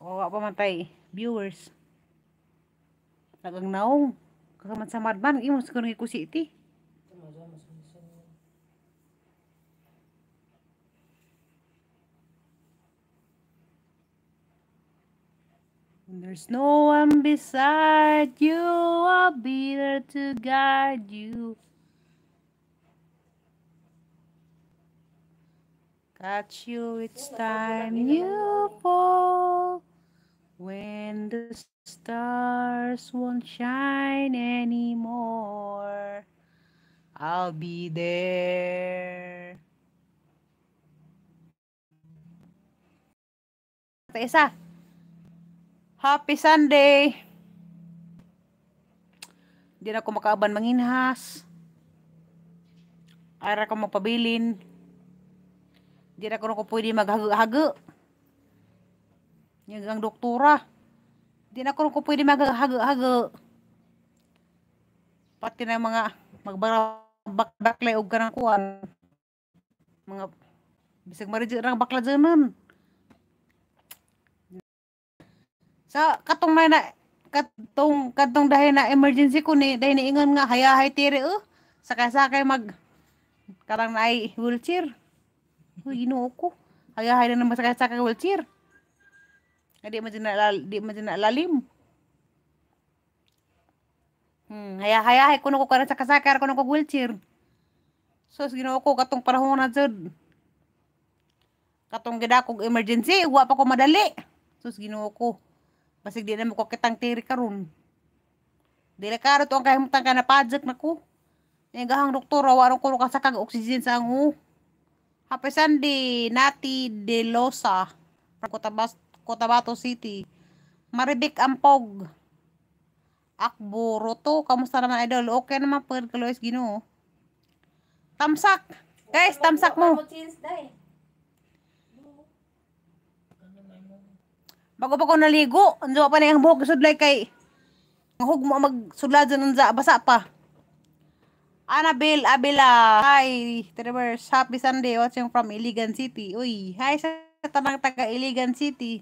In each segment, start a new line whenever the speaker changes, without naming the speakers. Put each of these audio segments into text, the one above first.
Oh, pa matay. Viewers. Lagang naong. Kakaman sa madman. Imo sa kanong ikusi iti. There's no one beside you. I'll be there to guide you. Catch you it's time you fall. When the stars won't shine anymore, I'll be there. Isa. Happy Sunday! Hindi na ako makaaban manginhas. Ara ko magpabilin. Hindi na ako pwede maghago yung ang doktora. Hindi na ko pwede maghago-hago. Pati na mga magbarabak-baklay o ganang kuwan. Mga bisag marijit ng bakla dyan Sa katong na, na katong katong dahil na emergency ko ni dahil ni ingon nga hayahay tiri oh. Uh, eh. Sakay-sakay mag karang na ay wheelchair. Uy, inuo ko. Hayahay na naman sakay-sakay wheelchair. Di man din di man din naalalim. Hmm, haya haya hay kuno ko kana sa kasakar kuno ko wheelchair. So ginoo ko katong panahon na jud. Katong gida kog emergency, wa pa ko madali. So ginoo ko. Basig di na mo ko kitang tiri karon. Dili karo to ang kahimutan ka na project nako. Ning gahang doktor wa ko ka sa oxygen sa ngu. Hapesan di Nati De Losa. Pakotabas Cotabato City. Maribik Ampog. Akbo Roto. Kamusta naman idol? Okay naman po ka gino. Tamsak. Guys, tamsak mo. Bago pa ko naligo, ang pa na yung buhok sudlay kay Hug mo magsudlad dyan sa basa pa. Annabel Abela. Hi, Trevor. Happy Sunday. Watching from Iligan City. Uy, hi sa tanang taga Iligan City.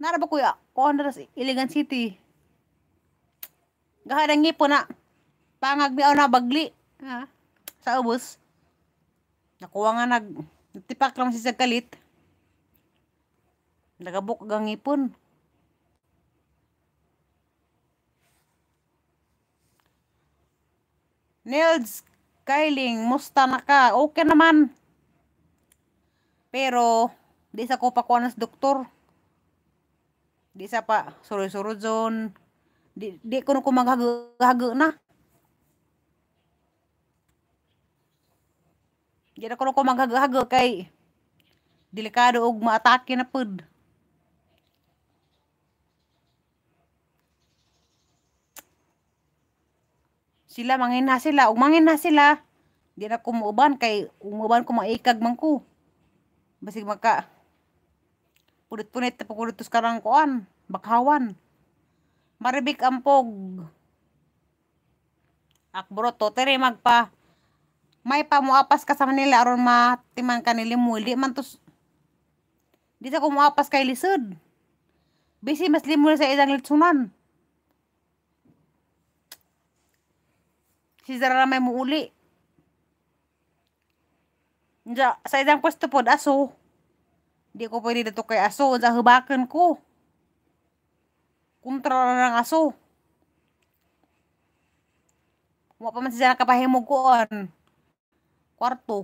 Nara ba kuya? Kuhan na sa Iligan City. Gahadang ngipon na. Pangagmiaw na bagli. Ha? Sa ubus. Nakuha nga nag... Natipak lang si Sagalit. Nagabok ang ngipon. Nails, Kyling, musta na ka? Okay naman. Pero, di sa ko pakuha ng doktor. Di sa pa, suru-suru zon Di, di ko ko maghago na. Di na ko na ko maghago kay delikado og maatake na pud. Sila mangin na sila, og mangin na sila. Di na ko muuban kay umuban ko maikag man Basig maka punit-punit pakulit to karang kuan bakhawan maribik ampog akbro to tere magpa may pamuapas ka sa Manila aron matiman ka nili muli man to dito ko muapas kay Lisud. Bisi mas limuli sa ilang litsunan si Zara may muuli Diya, sa idang pwesto po, aso. Di ko pwede dito kay aso. Sa hubakan ko. Kontra na ng aso. Huwag pa man siya nakapahimog ko on. Ah. Kwarto.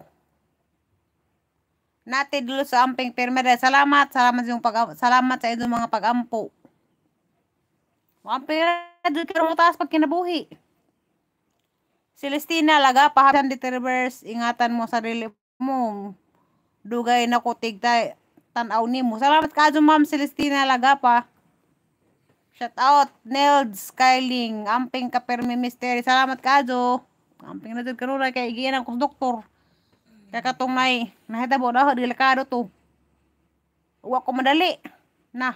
Nati dulo sa amping permere. Salamat. Salamat sa, pag salamat sa inyong mga pagampo. Amping dulo pero mo taas pag kinabuhi. Celestina, laga, pahasan di reverse. Ingatan mo sarili mo. Dugay na kutig tayo tanaw nimo. Salamat kaadto Ma'am Celestina Lagapa. Shout out Neld Skyling, amping ka permi mystery. Salamat kaadto. Amping na jud kanura kay igiyan ko doktor. Kay katong nay nahitabo daw delikado to. Uwa ko madali. Na.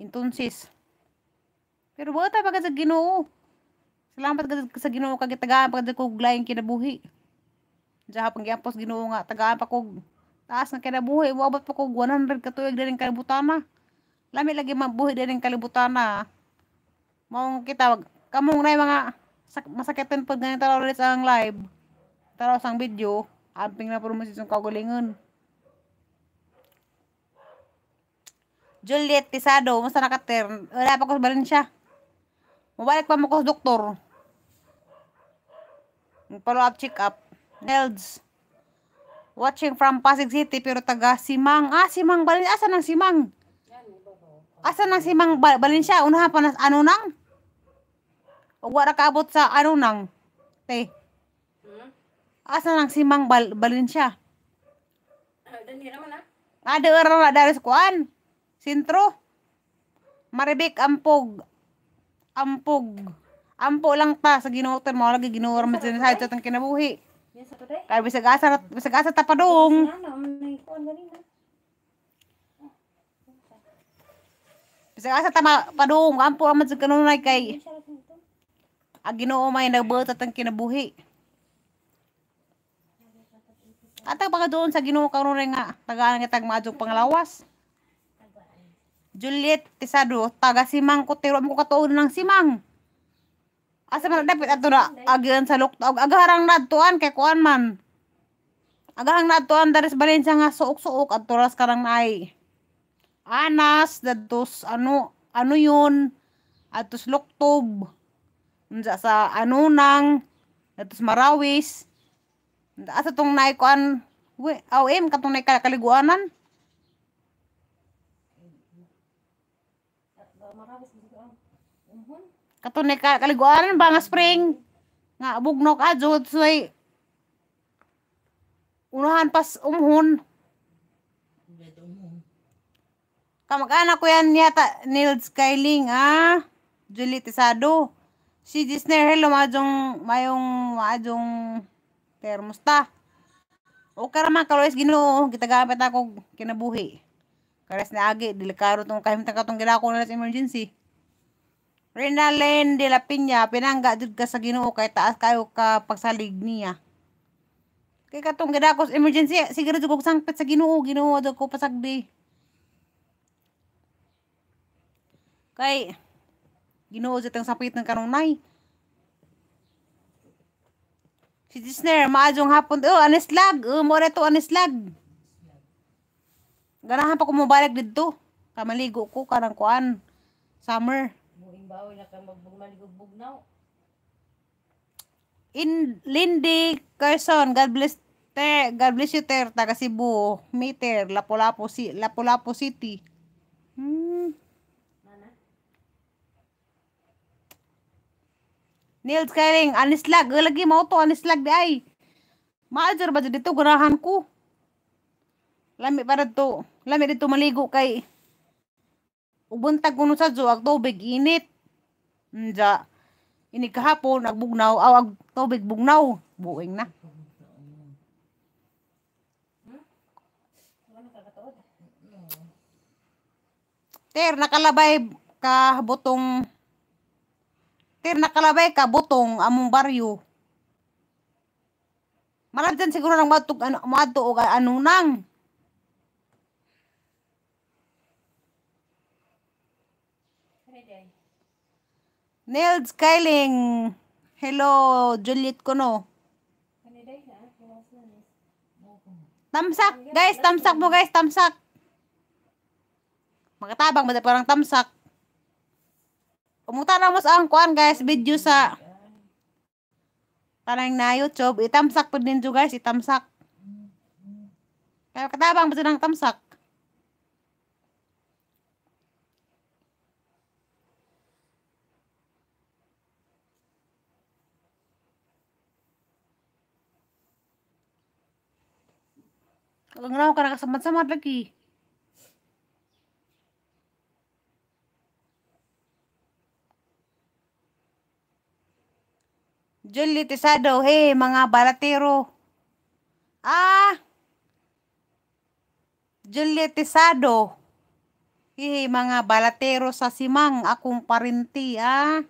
Intunsis. Pero wa ta pagad sa Ginoo. Salamat gad sa Ginoo kag tagaan pagad kog laing kinabuhi. Jaha pang giampos Ginoo nga tagaan pa kog Taas na kinabuhi. Wabot po ko 100 katuig din ang kalibutana. Lami lagi mabuhi din ang kalibutana. Maong kita. Wag, kamong na mga masakitin po ganyan taraw ulit ang live. Taraw sang video. Amping na po mo kagulingan Juliet Tisado, musta nakater? Wala pa ko sa Valencia. Mabalik pa mo ko sa doktor. Follow up, check up. Nelds. Watching from Pasig City pero taga Simang. Ah, Simang Balin. Asa ng Simang? Asa nang Simang Bal Balin siya? Unahan pa na ano nang? Uwa nakaabot sa ano nang? Te. Asa nang Simang Bal Balin siya? Ah, doon na dari sa kuan. Sintro. Maribik ampog. Ampog. Ampo lang ta sa ginuotan mo lagi ginuotan man sa sa kinabuhi. Yes, ako Kaya bisag asa, bisag asa tapadong. Bisag asa tama padong, ampo aman sa kanunay kay. Ang Ginoo may nagbuhat at ang kinabuhi. Atang baka doon sa Ginoo kanunay nga tagaan nga tag pangalawas. panglawas. Juliet Tisado, taga Simang tiro mo katuon ng Simang. Asa man dapat ato na agian sa lukta og agarang nadtuan kay kuan man. Agarang nadtuan dares Valencia nga suok-suok at turas karang nay. Anas dadtos ano ano yun Atus luktob. Unsa sa anunang atos marawis. Asa tong nay kuan we awim katong nay kaliguanan. Katunay ka, kaliguaran ba nga spring? Nga, bugnok ka, say, unahan pas umhun Kamag-anak ko yan yata, Neil Skyling, ah. Julie Tisado. Si Disney, hello, majong, mayong, majong, termosta. O karaman, kalois, ginoo, gitagamit ako, kinabuhi. Karas na agi, delikado tong kahimtang katong ginako na sa emergency. Rinalyn de la Piña, pinangga jud ka sa Ginoo kay taas kayo ka pagsalig niya. Kay katong gidakos emergency, siguro jud ko sangpit sa Ginoo, Ginoo jud ko pasagdi. Kay Ginoo jud ang sapit ng kanunay. Si Disner, maajong hapon. Oh, anislag. Oh, more to anislag. Ganahan pa ko mabalik dito. Kamaligo ko, karang kuan. Summer. Muhimbaw na ka magbugmaligog now. In Lindy Carson, God bless te, God bless you ter, taga Cebu, Meter, Lapu-Lapu, si, Lapu-Lapu City. Hmm. Mana? Neil Skyling, anislag, lagi mau to anislag di ay. Maajar ba dito, gurahan ko. Lami para to. Lami dito maligo kay Ubuntag kuno sa juag tubig init. Nja. Ini kahapon nagbugnaw aw ag tubig bugnaw. Buing na. Ter nakalabay ka butong Ter nakalabay ka butong among baryo. Maradyan siguro nang matug ano, mato o ano nang. Nels Kyling. Hello, Juliet Kuno. Tamsak, guys, tamsak mo guys, tamsak. Makatabang ba parang tamsak? Umuta na mo sa ang kuan guys, video sa tanang na YouTube. Itamsak po din jo guys, itamsak. Kaya katabang ba ng tamsak? Pagangaraw ka nakasamad-samad lagi. Julie Tisado, hey mga balatero. Ah! Julie Tisado. Hey mga balatero sa simang, akong parinti ah.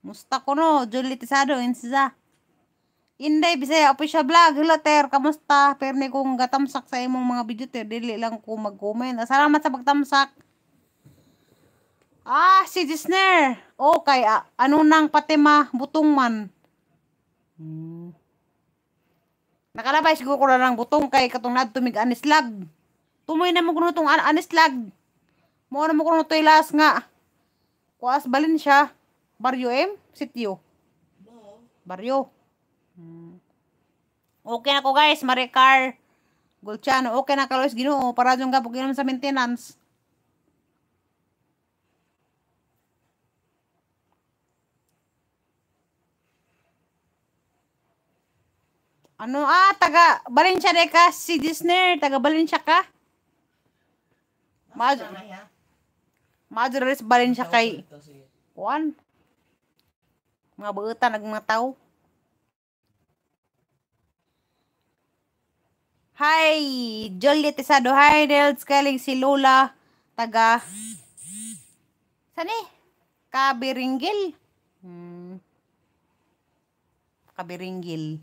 Musta ko no, Julie Tisado, insiza. Inday bisaya apo siya vlog. Hello ter, kamusta? Perme kong gatamsak sa imong mga video ter, dili lang ko mag-comment. Ah, salamat sa pagtamsak. Ah, si Disner. Okay, oh, ah, ano nang patima butong man. Hmm. Nakalabay siguro ko lang butong kay katong nad tumig anislag. Tumoy na mo kuno tong an anislag. Mo na mo kuno toy last nga. Kuas balin siya. Baryo M, sityo. Baryo. Okay na ko guys, Maricar. Gulchano, okay na ka Lois Ginoo para dyan ka pag sa maintenance. Ano ah, taga Valencia de ka si Disney, taga Valencia ka? Mad Madres Valencia kay Juan. Mga buutan ng mga tao. Hi, Julia Tesado. Hi, Nels. Kaling si Lola. Taga. Saan eh? Kabiringgil. Hmm. Kabiringgil.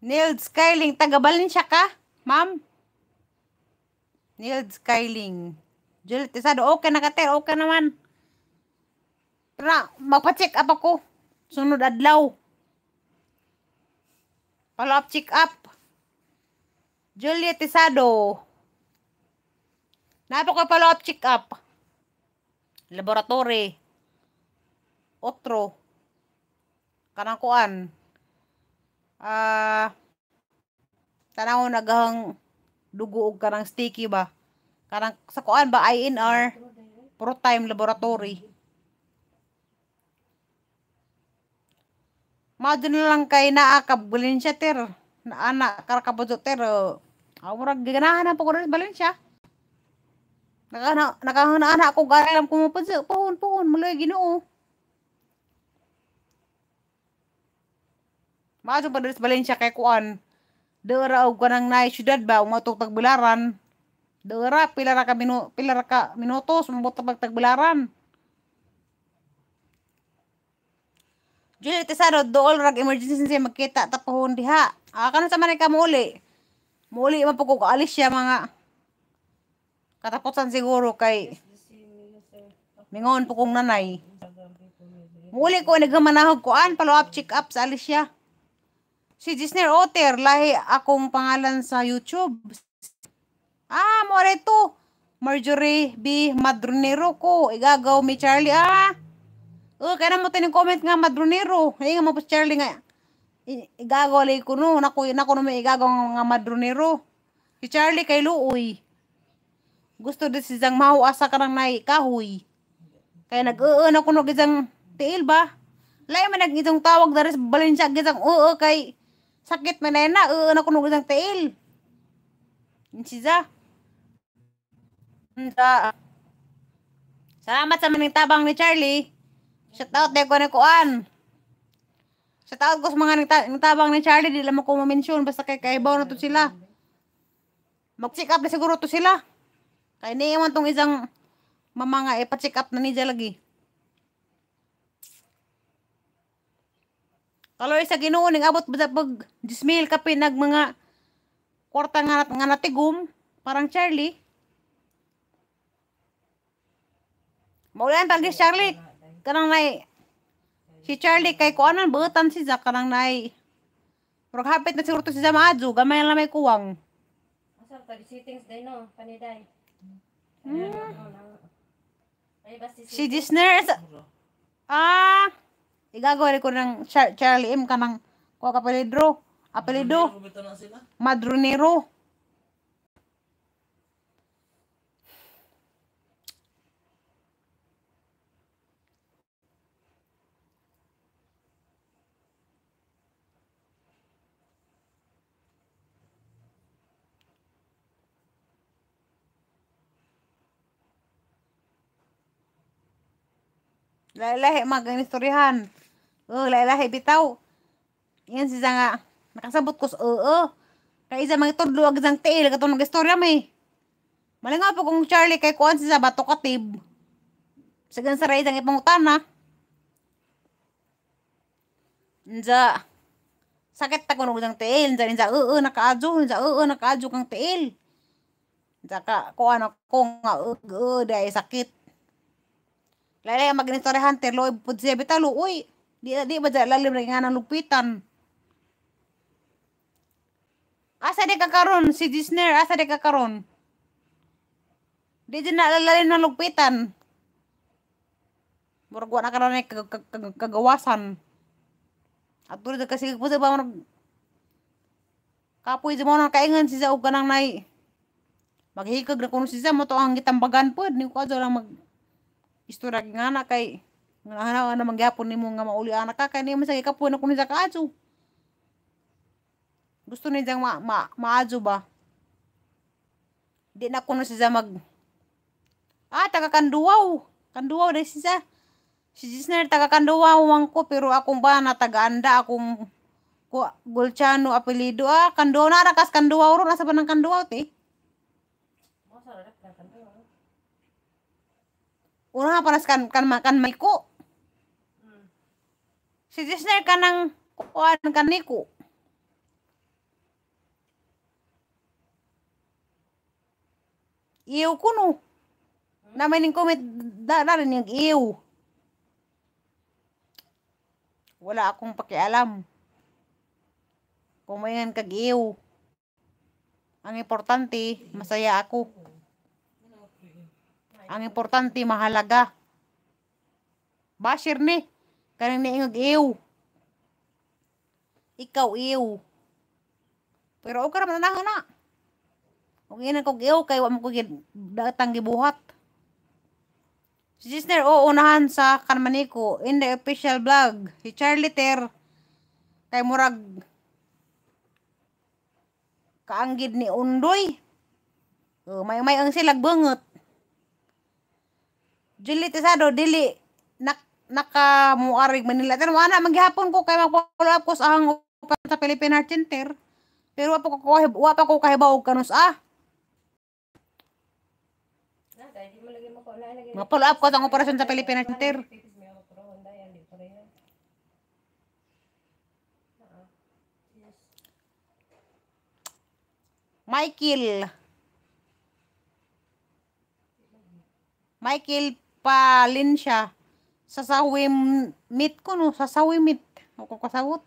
Nild Skyling, taga Valencia ka, ma'am? Nild Skyling. Juliet Isado, okay na ka, te, okay naman. Tara, magpa-check up ako. Sunod adlaw. Follow up, check up. Juliet Isado. Napa ko follow up, check up. Laboratory. Otro. Kanang kuan ah, uh, tanaw nagahang dugo og karang sticky ba? Karang sa kuan ba INR pro time laboratory. Madun lang kay naa ka Valencia ter. Na ana karakabuto ter. Awrag ganahan na pagkunan Valencia. Nakana nakahana ana ko garam kumupod sa pohon pohon muloy Ginoo. Maadto pa Valencia kay kuan. Deura og kanang nay syudad ba umatok tagbularan. Deura pila ra ka minu pila ra ka minutos umabot tagbularan. Julie Tesaro, dool rag emergency siya magkita tapahon diha. Akan ah, kanon sa man ka muli. Muli man pag alis siya mga katapusan siguro kay Mingon po kong nanay. Muli ko naghamanahog ko an follow up check up sa alis siya. Si Disney Otter, lahi akong pangalan sa YouTube. Ah, Moreto. to. Marjorie B. Madronero ko. Igagaw mi Charlie. Ah! Oh, kaya mo tayo comment nga Madronero. Hindi nga mo Charlie nga. Igagaw alay ko no. Naku, naku naman igagaw nga Madronero. Si Charlie kay Luoy. Gusto din si Zang Asa ka ng naikahoy. Kaya nag-uun ako nag-isang tiil ba? Layo man nag-isang tawag na rin sa balinsyag isang oo kay Sakit man na na. Uh, ano kunog ng tail. Yung siza. Sa, hmm, salamat sa maning tabang ni Charlie. Shout out de ni Kuan. Shout out ko sa mga nagtabang ni Charlie. Di lang ko ma-mention. Basta kay kaibaw na to sila. Mag-check up na siguro to sila. Kaya niiwan tong isang mamanga. Eh, pa-check up na niya lagi. Taloy sa Ginoo ning abot basta pag 10,000 kape nag mga kwarta nga nga natigom parang Charlie. Maulan tagi si Charlie kanang nay si Charlie kay kuanan butan si Zack kanang nay Murag hapit na siguro to si Zamadzu, gamay lang may kuwang. Masarap tagi sittings day no, paniday. Hmm. Si Disney. Ah. Igagawa ko ng Char Charlie M kanang ko ka apelido. Apelido. Ah, Madronero. Lahi-lahi mga istoryahan. Oh, hay bitaw. Yan si nga. Nakasabot ko sa oo. Oh, oh. Kaya isa mga tudlo ag isang tiil katong nagistorya may. Malinga po kung Charlie kay kuan si sa bato katib. Sagan sa ray ang ipangutan ha. Nza. Sakit ta kunog ng tiil. Nza, nza, oo, nakaadyo. Nza, oo, nakaadyo kang Tail. Nza ka, kuan ako nga, oo, oo, dahil sakit. Lalay, mag-inistorehan, terlo, pudsebe talo, uy. Di, di ba dyan lalim na nga lupitan? Asa di kakaroon si Disner? Asa di kakaroon? Di dyan na lalim ng lupitan. Murag na karoon ay kag kag kag kagawasan. At tulad kasi po sa ba kapoy sa mga nakaingan si Zao ka nai. Maghikag na kuno si Zao mo to ang gitambagan po. Ni ko lang mag istorag nga na kay nga na mangyapon ni mo nga mauli anak ka, kay ni sa ikapuin ako ni sa kaadyo. Gusto ni diyang ma, ma, maadyo ba? Di na kuno siya mag... Ah, taga kanduwaw. Kanduwaw na siya. Si Gisner taga kanduwaw wang ko, pero akong ba na taga anda, akong ko Gulciano apelido ah kanduaw na rakas kanduaw ro nasa banang kanduaw ti Ura paras kan kan makan maiko Si Disner ka nang kuan ka niko. Iyo kuno. Naman yung comment da, da rin yung iyo. Wala akong pakialam. Kumayan kag iyo. Ang importante, masaya ako. Ang importante, mahalaga. Basher ni. Karang naingag, ew. Ikaw, ew. Pero okay naman na na. Okay na kog ew, kaya wamo ko datang gibuhat. Si Gisner, o oh, unahan sa kanmaniko in the official vlog. Si Charlie Ter, kay murag kaanggid ni Undoy. Oh, may may ang silag bungot. Julie Tesado dili nak nakamuarig Manila pero wala maghapon ko kay mag-follow up ko sa ang upat sa Philippine Heart Center pero wa pa ko wa pa ko kahibaw kanus ah Mapolo up ko ang operasyon sa Philippine Heart Center Michael Michael Palinsya sasawim meat ko no sasawim meat ako kasawot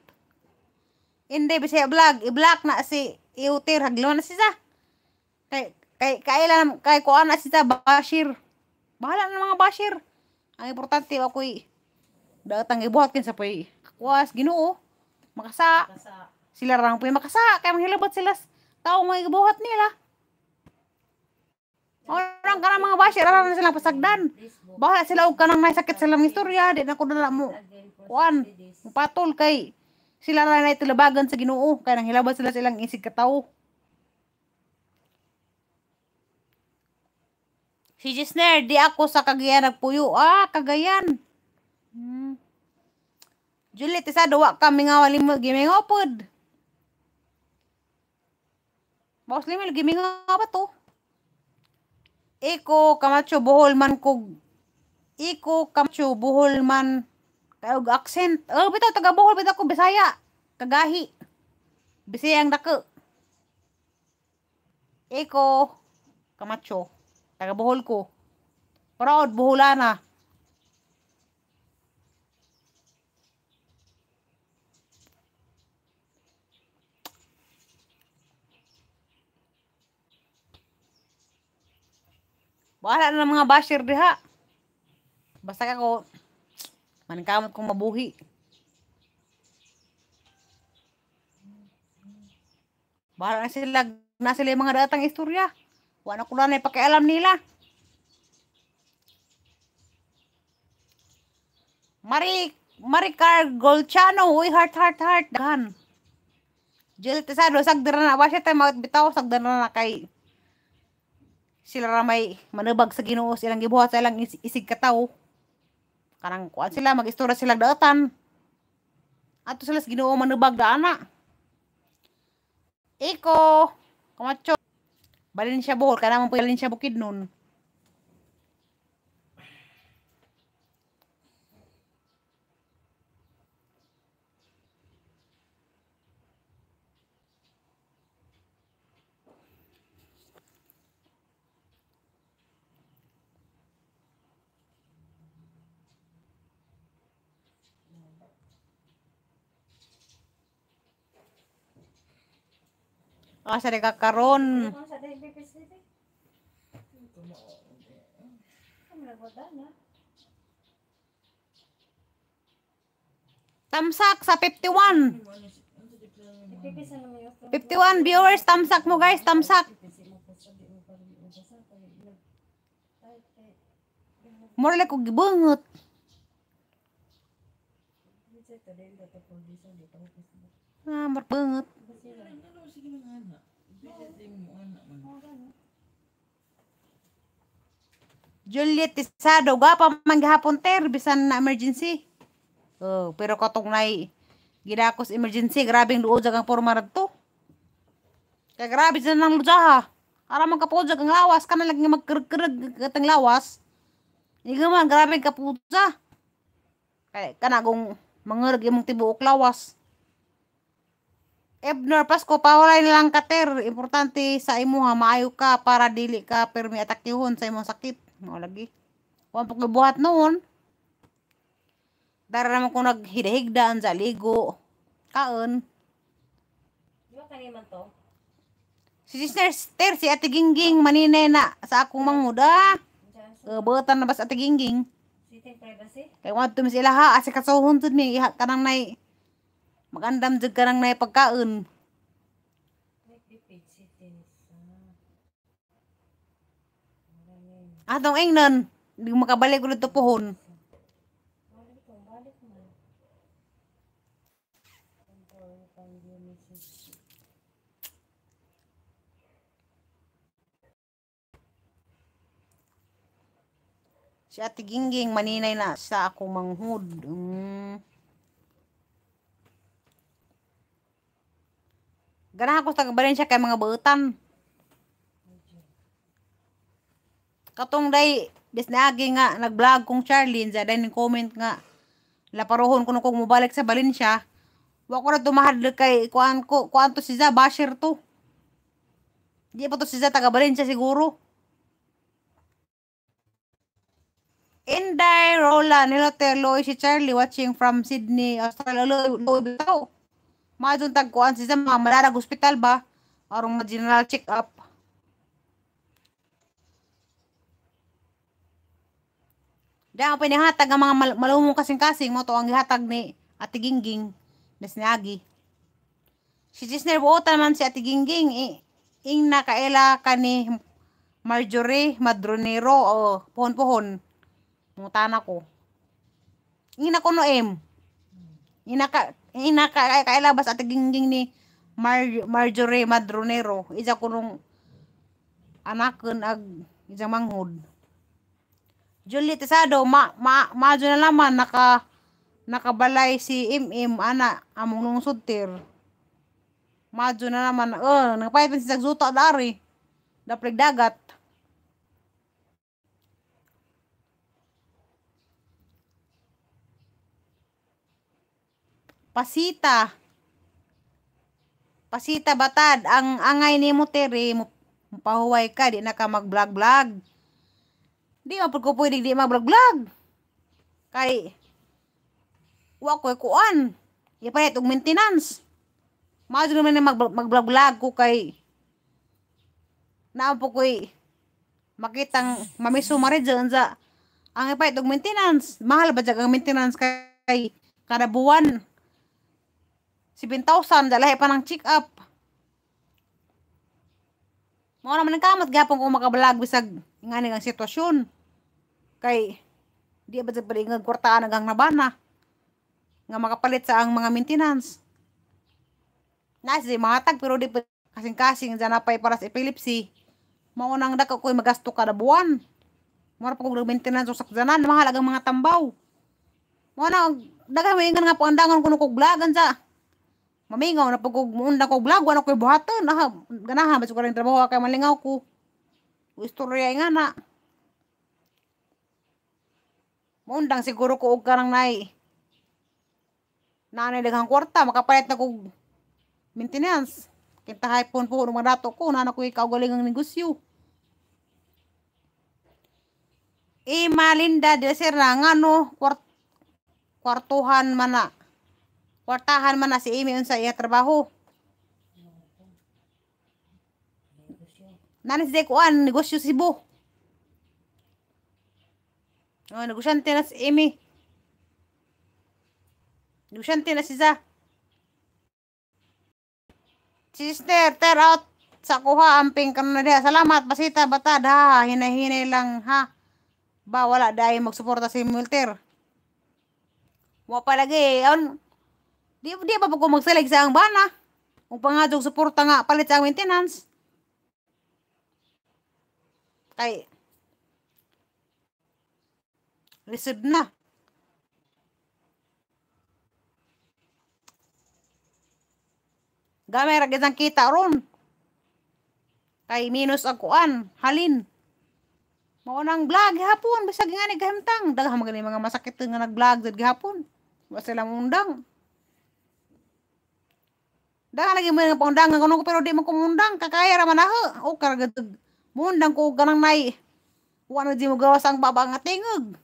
hindi bisaya vlog i-block na si iutir haglo na si sa kay kay kailan kay kuan na si sa bashir bahala na mga bashir ang importante ako i datang ibuhat kin sa pay kuas Ginoo makasa, makasa. sila rang pay makasa kay manghilabot sila tao nga ibuhat nila Orang kana mga basher ara na sila pasagdan. Bahala sila og kanang may sakit sila istorya, di na ko dala mo. Kuan, patol kay sila ra na itulabagan sa Ginoo kay nang hilabas sila silang isig katawo. Si Gisner, di ako sa Cagayan nagpuyo. Ah, kagayan. Hmm. Juliet, isa duwa kami nga wali mo gimingopod. Mostly gaming gimingopod to. Iko kamacho buhol man kog Iko kamacho buhol man kayog accent. Oh, bitaw taga buhol bitaw ko Bisaya. Kagahi. Bisayang dako. Iko kamacho taga buhol ko. Proud buholana. Bahala na mga basher diha. Basta ako, mankamot kong mabuhi. Bahala na sila, na sila yung mga datang istorya. Wala ko na na ipakialam nila. Marie, Maricar Golchano, uy, heart, heart, heart, dahan. Jill Tesado, sagdara na, wasya tayo, bitaw, sagdara na kay sila ramay manubag sa Ginoo ilang gibuhat sa ilang is isig kataw kanang kuan sila magistura sila daatan ato sila sa Ginoo manubag daana Iko, kamacho. Balin siya buhol, kaya naman balin siya bukid nun. sa kakaron. Iya, tamsak sa 51. 51 viewers, tamsak mo guys, tamsak. Murala ko gibungot. Ah, marbangot. Sige na nga. Juliet Tisado, gapa manggihapon ter, bisan na emergency. Oh, pero katong nay gidakos emergency, grabing luod ang porma to. Kay grabe sa nang ludya Ara man kapudya kang lawas, kana lagi magkerkerg katang lawas. Iga man grabe kapudya. Kay kana kung mangerg imong tibuok lawas. Ebner Pasko pawalay lang kater importante sa imo ha maayo ka para dili ka permi atakihon sa imong sakit mo lagi wa pag buhat noon dara naman ko naghidahigdaan sa ligo kaon di kani man to si sister Esther si ate gingging maninay na sa akong manghuda Kebetan eh, na bas ate gingging si privacy kay wanto to mis ilaha asa kasuhon tud mi iha kanang nay Magandam jud ka nang nay pagkaon. Atong ah, ingnan, hindi ko makabalik ulit to Si Ate Gingging, maninay na sa akong manghud. Mm. Ganahan ko sa gabarin siya kay mga buutan. Katong day, bis naagi nga, nag-vlog kong Charlene, sa day comment nga, laparohon ko nung kung mubalik sa Balinsya, wako na tumahad kay, kuan ko, kuan to si Za, basher to. Di pa to si Za, taga Balinsya siguro. Inday, Rola, Nilo Terloy, si Charlie, watching from Sydney, Australia, Louis, Louis, Louis, Maadong tagkuan siya mga malarag hospital ba? Arong mga general check-up. Dahil ang pinahatag ang mga mal malumong kasing-kasing mo to ang gihatag ni Ate Gingging. Nas ni Agi. Si Cisner buota naman si Ate Gingging. Eh, ing nakaela ka ni Marjorie Madronero o oh, pohon-pohon. Mutana ako. Ing ko no M. Ina ka, ina kailabas at gingging ni Mar Marjorie Madronero isa kunong kun ag isang manghud Julie Tesado ma, ma majo na laman naka nakabalay si MM ana among lungsod tir majo na naman oh nagpayat man si Zagzuta dari daplig dagat pasita pasita batad ang angay ni mo teri eh, mo pahuway ka di na ka mag vlog vlog di mo ko pwede di mag vlog vlog kay wa ko kuan ipalit og maintenance mao naman mag mag vlog vlog ko kay naa po ko'y makitang mamisumari dyan sa ang ipait og maintenance. Mahal ba dyan ang maintenance kay kada buwan? 7,000. Dalahe pa ng check up. mo naman ang kamat gapon kung makablog bisag ingani ang sitwasyon. Kay di ba sa paligag kwartaan hanggang nabana nga makapalit sa ang mga maintenance. Nasa si mga pero di pa kasing-kasing dyan napay para sa epilepsy. Mao nang dako ko'y magasto kada buwan. mo pa kong maintenance sa sakdanan, mahalagang mga tambaw. mo nang dagang may nga po andangan kuno kog sa mamingaw na pag unla ko blago ano ko'y buhatan ah ganahan mas ko rin trabaho kay malingaw ko istorya nga na Mundang siguro ko og karang nay. Nanay daghang kwarta makapalit na kog maintenance. Kinta hipon po ng mga dato ko na ko ikaw galing ang negosyo. E malinda de sir na ngano kwart kwartuhan mana. Wartahan man na si Amy unsa iya trabaho. Nani si Dekuan, negosyo si Bo. Oh, negosyante na si Amy. Negosyante na si Za. Sister, tear out sa kuha amping kana diha. Salamat basita, bata da hinahinay lang ha. Ba wala dai magsuporta si Milter. Wa pa lagi on eh. Di, di pa ko mag-select sa ang bana. Kung pangadong suporta nga, palit sa maintenance. Kay, receive na. Gamay ra ang kita ron. Kay minus ang kuan, halin. Mao nang vlog hapon bisag nga ni gahimtang daghang mga mga masakit nga nag-vlog gid gihapon. Wa sila mundang. Dang lagi mo nga pangundangan ko pero di man kumundang kakaya ra man aho. O oh, karagatog. Mundang ko ganang nay. Wano di mo gawas ang baba nga tingog.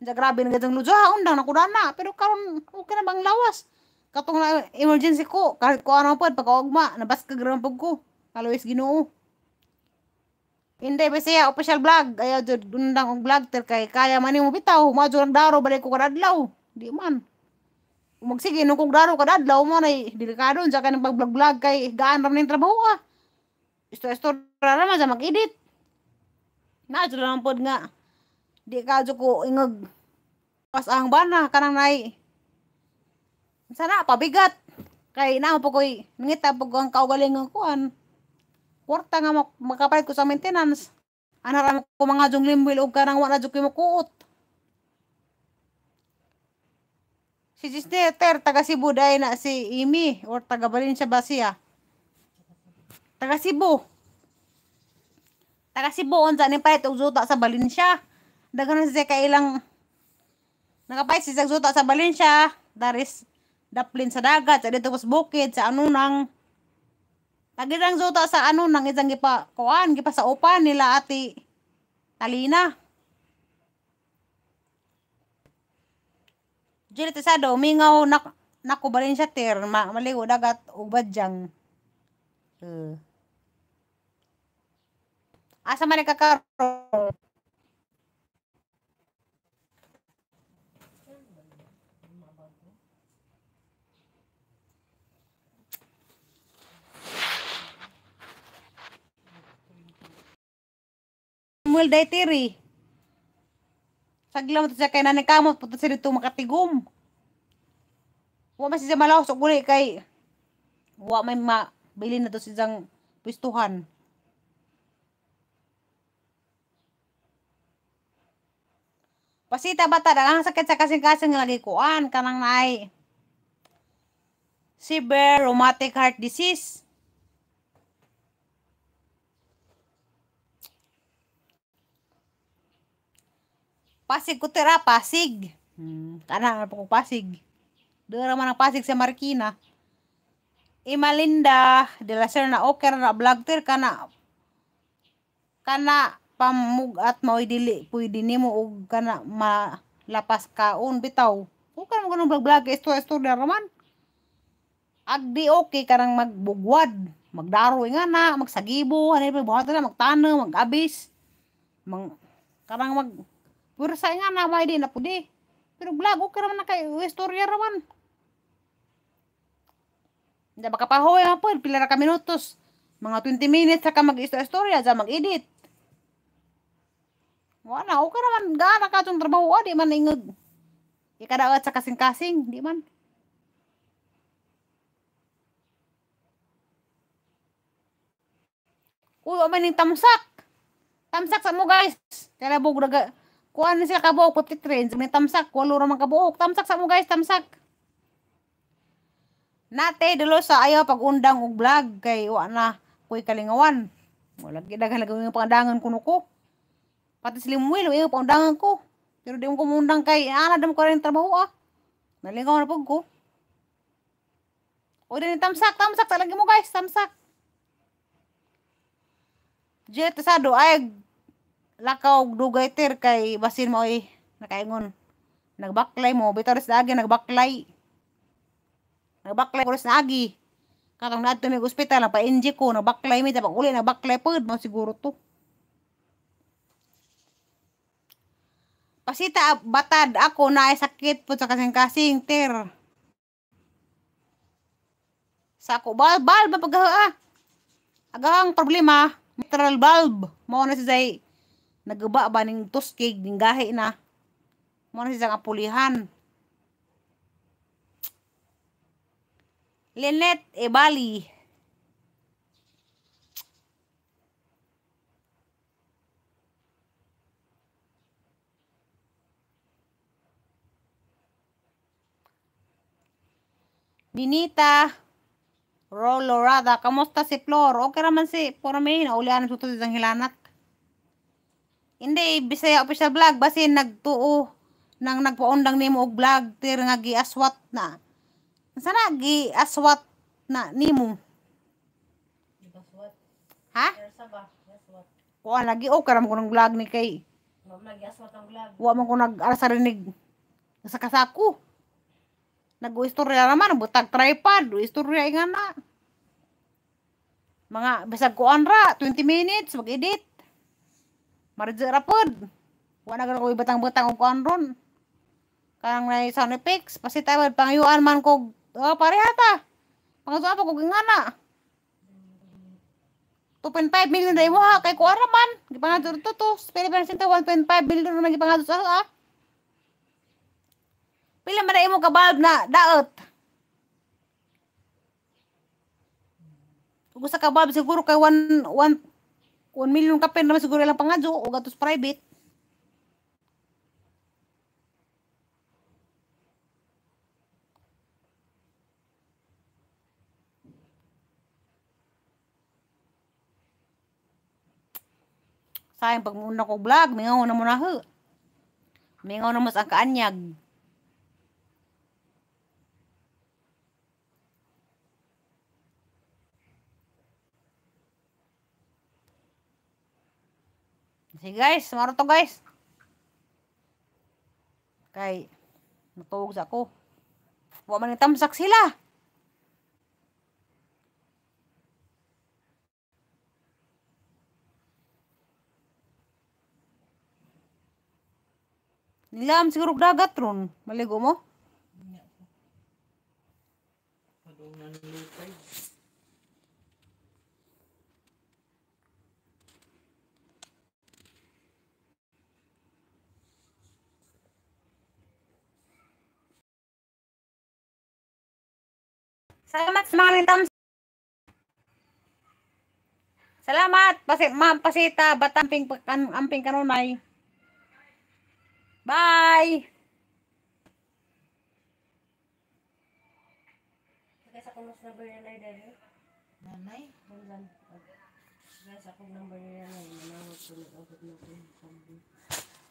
Ja grabe nga jang lujo undang na kudana pero karon okay oh, na bang lawas. Katong na emergency ko ku ko ano pod pagkaugma nabas ka gram pag ko. Kalois Ginoo. Hindi ba siya official blog. ayaw jud undang og vlog kaya man mo bitaw majo daro balik ko kadadlaw. Di man magsige nung kung daro ka dadlaw mo nay eh. delikado sa kanang pagblog-vlog kay gaan ram ning trabaho ah. Isto isto ra man sa mag-edit. Na lang pod nga di ka ko ingog eh, pas ang bana kanang nay sana pabigat kay na po koy nangita po ko ang kaugaling ko, an. kwarta nga makapalit ko sa maintenance ana ra ko mga junglim bil og kanang wala jud ko Si Sister Ter, taga Cebu dahil na si Imi or taga Valencia ba siya? Taga Cebu. Taga Cebu, unsa ni pait og zuta sa Valencia. Daghan siya kay ilang nakapait siya zuta sa Valencia. Daris daplin sa dagat, sa dito sa bukid, sa ano nang Pagirang zuta sa ano nang isang gipa kuan, gipa sa upan nila ati Talina. Dili ta sa mingaw nak nakubalin siya ter ma maligo dagat ubad jang. Uh. Asa man nagkakaroon? Samuel Daitiri. Saglam ta siya kay nanikamot puto siya dito makatigom. Wa man siya malaw sa guli kay wa may mabili na to siyang pwestuhan. Pasita bata na lang sakit sa kasing-kasing lagi kuan kanang naay. Severe rheumatic heart disease. Pasig ko tira, Pasig. Hmm, kana na ko Pasig. Dura man ang Pasig sa Marikina. Imalinda, eh, de la Serna Oker na vlog tir eh, kana pamug at mo dili pwede nimo og kana malapas ka un bitaw. Kung kana mo ganung vlog vlog isto isto na eh, raman. Agdi okay karang magbugwad, magdaroy nga na, magsagibo, ano ba buhat na magtano, magabis. Mang karang mag pero sa nga namay din na po Pero vlog, ka naman na kay istorya raman. Hindi baka pahoy na po. Pila na ka minutos. Mga 20 minutes saka mag-istorya. sa mag-edit. Wala. Okay naman. Gana ka itong trabaho. Ah, di man ingag. Ikadawat sa kasing-kasing. Di man. Uy, o man yung tamsak. Tamsak sa mo guys. Kaya bug Kuan na siya kabuok 53. May tamsak. Walo raman kabuok. Tamsak sa mo guys. Tamsak. Nate, dulo sa ayo pag undang og vlog kay wa na kuy kalingawan. Wala gidaghang lagi pangandangan kuno ko. Pati mo Limuel, iyo pangandangan ko. Pero di mo kumundang kay ala ah, dam ko rin trabaho ah. Nalingaw na pag ko. O din tamsak, tamsak talaga mo guys, tamsak. Jet sa do ay lakaw dugay ter kay basin mo eh nakaingon nagbaklay mo bitaris lagi nagbaklay nagbaklay kuris na agi kakang nato mig ospital pa NG ko nagbaklay mi dapat uli nagbaklay pod mo siguro to pasita batad ako na ay sakit po sa kasing-kasing ter sa ako bulb bulb mapagaha agang ah. problema mitral bulb mo na si Zay Nagaba ba ning tuskig, ning gahi na. Muna siya apulihan. e Bali Binita. Rolorada. Kamusta si Flor? Okay naman si Formin. Aulian ang suto si Sanghilanat. Hindi, bisaya official vlog. Basin nagtuo nang nagpaundang nimo og vlog. Tir nga giaswat na. Sana giaswat na nimo. Ha? Kuha lagi. O, karam ko ng vlog ni kay. Wa man ang vlog. Wa man ko nag-asa rinig. Sa kasako. Nag-istorya naman. Butag tripod. Istorya nga na. Mga, basag ko ra. 20 minutes. Mag-edit. Maridze rapod. Wala na ko ibatang-batang og kuan ron. Karang na sound effects. Pasitawad pangayuan man ko. Oh, parehata. Pangasuan pa ko gingana. 2.5 million na iwa kay kuara man. Gipangadto to to. Pili pa sinta 1.5 million man gipangadto sa ha. Ah. Pila man imo kabalb na daot. Gusto ka bulb siguro kay 1 1 kung milyon ka pera naman siguro lang pangadyo o gatos private. Sayang pag muna ko vlog, mingaw na muna ho. Mingaw na mas ang kaanyag. Sige guys, maro to guys. Kay natuog sa ako. Wa man tamsak sila. Nilam siguro dagat ron. Maligo mo? Ano na nilipay? Salamat sa mga nagtams. Salamat, pasi, ma'am Pasita, batamping kan, amping kanunay. Bye. Guys, ako mas number ni Nanay Dari. Nanay? Guys, ako number ni Nanay. Nanawag eh. ko na ako ng